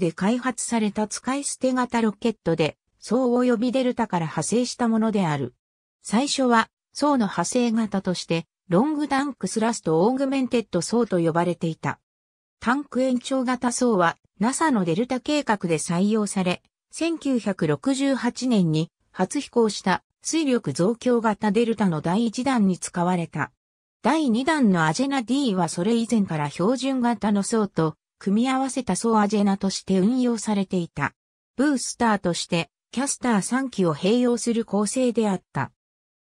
で開発された使い捨て型ロケットで、層及びデルタから派生したものである。最初は、層の派生型として、ロングダンクスラストオーグメンテッド層と呼ばれていた。タンク延長型層は NASA のデルタ計画で採用され、1968年に初飛行した水力増強型デルタの第1弾に使われた。第2弾のアジェナ D はそれ以前から標準型の層と組み合わせたソアジェナとして運用されていた。ブースターとしてキャスター3機を併用する構成であった。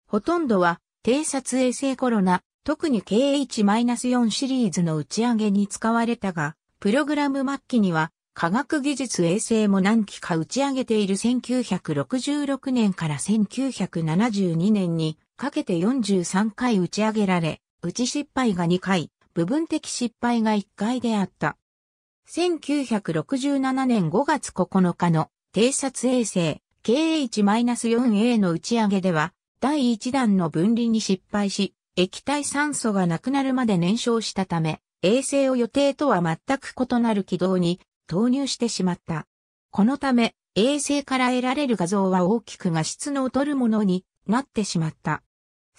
ほとんどは偵察衛星コロナ、特に KH-4 シリーズの打ち上げに使われたが、プログラム末期には科学技術衛星も何機か打ち上げている1966年から1972年にかけて43回打ち上げられ、打ち失敗が2回、部分的失敗が1回であった。1967年5月9日の偵察衛星 KH-4A の打ち上げでは、第1弾の分離に失敗し、液体酸素がなくなるまで燃焼したため、衛星を予定とは全く異なる軌道に投入してしまった。このため、衛星から得られる画像は大きく画質の劣るものになってしまった。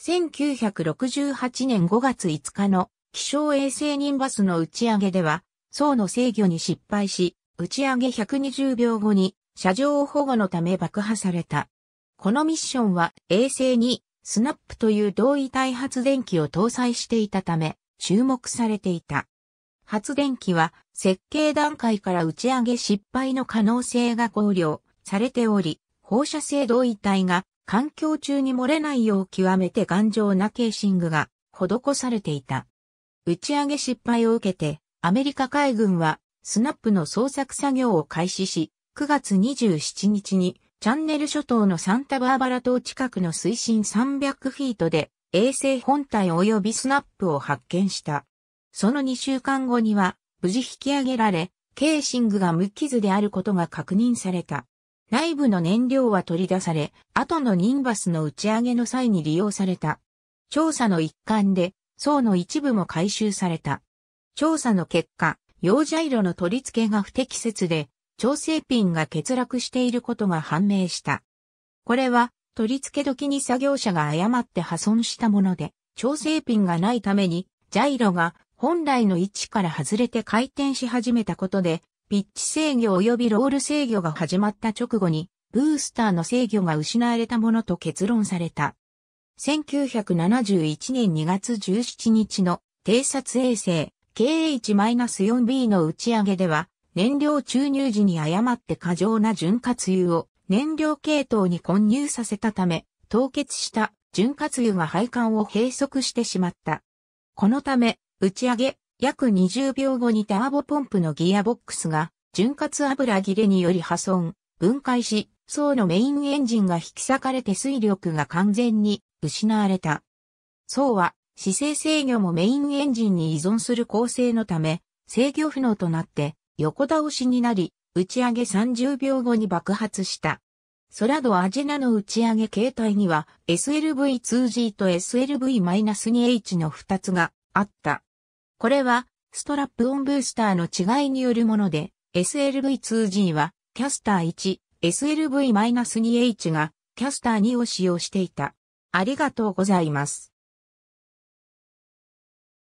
1968年5月5日の気象衛星ニンバスの打ち上げでは、層の制御に失敗し、打ち上げ120秒後に、車上保護のため爆破された。このミッションは衛星にスナップという同位体発電機を搭載していたため注目されていた。発電機は設計段階から打ち上げ失敗の可能性が考慮されており、放射性同位体が環境中に漏れないよう極めて頑丈なケーシングが施されていた。打ち上げ失敗を受けてアメリカ海軍は、スナップの捜索作業を開始し、9月27日に、チャンネル諸島のサンタバーバラ島近くの水深300フィートで、衛星本体及びスナップを発見した。その2週間後には、無事引き上げられ、ケーシングが無傷であることが確認された。内部の燃料は取り出され、後のニンバスの打ち上げの際に利用された。調査の一環で、層の一部も回収された。調査の結果、用ジャイロの取り付けが不適切で、調整ピンが欠落していることが判明した。これは、取り付け時に作業者が誤って破損したもので、調整ピンがないために、ジャイロが本来の位置から外れて回転し始めたことで、ピッチ制御及びロール制御が始まった直後に、ブースターの制御が失われたものと結論された。1971年2月17日の偵察衛星 KH-4B の打ち上げでは、燃料注入時に誤って過剰な潤滑油を燃料系統に混入させたため、凍結した潤滑油が配管を閉塞してしまった。このため、打ち上げ約20秒後にターボポンプのギアボックスが潤滑油切れにより破損、分解し、層のメインエンジンが引き裂かれて水力が完全に失われた。層は姿勢制御もメインエンジンに依存する構成のため、制御不能となって横倒しになり、打ち上げ30秒後に爆発した。ソラドアジェナの打ち上げ形態には SLV-2G と SLV-2H の2つがあった。これはストラップオンブースターの違いによるもので、SLV-2G はキャスター1、SLV-2H がキャスター2を使用していた。ありがとうございます。